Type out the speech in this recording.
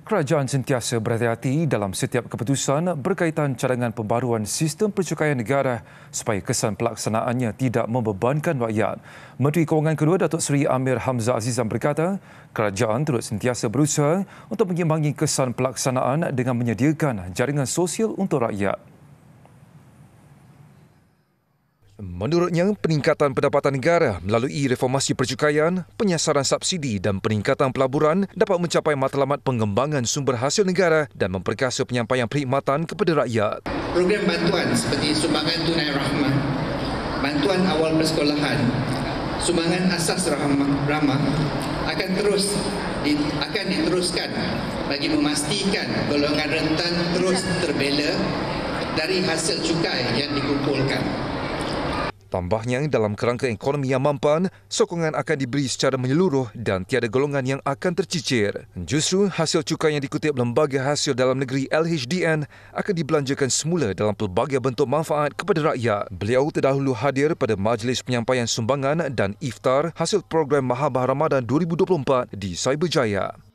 Kerajaan sentiasa berhati-hati dalam setiap keputusan berkaitan cadangan pembaruan sistem percukaian negara supaya kesan pelaksanaannya tidak membebankan rakyat. Menteri Kewangan Kedua Datuk Seri Amir Hamzah Azizan berkata, kerajaan terus sentiasa berusaha untuk mengimbangi kesan pelaksanaan dengan menyediakan jaringan sosial untuk rakyat. Menurutnya, peningkatan pendapatan negara melalui reformasi percukaian, penyasaran subsidi dan peningkatan pelaburan dapat mencapai matlamat pengembangan sumber hasil negara dan memperkasa penyampaian perkhidmatan kepada rakyat. Program bantuan seperti sumbangan tunai rahmat, bantuan awal persekolahan, sumbangan asas rahmat rahmah akan terus akan diteruskan bagi memastikan golongan rentan terus terbela dari hasil cukai yang dikumpulkan. Tambahnya dalam kerangka ekonomi yang mampan, sokongan akan diberi secara menyeluruh dan tiada golongan yang akan tercicir. Justru hasil cukai yang dikutip Lembaga Hasil Dalam Negeri LHDN akan dibelanjakan semula dalam pelbagai bentuk manfaat kepada rakyat. Beliau terdahulu hadir pada Majlis Penyampaian Sumbangan dan Iftar hasil program Mahabah Ramadan 2024 di Cyberjaya.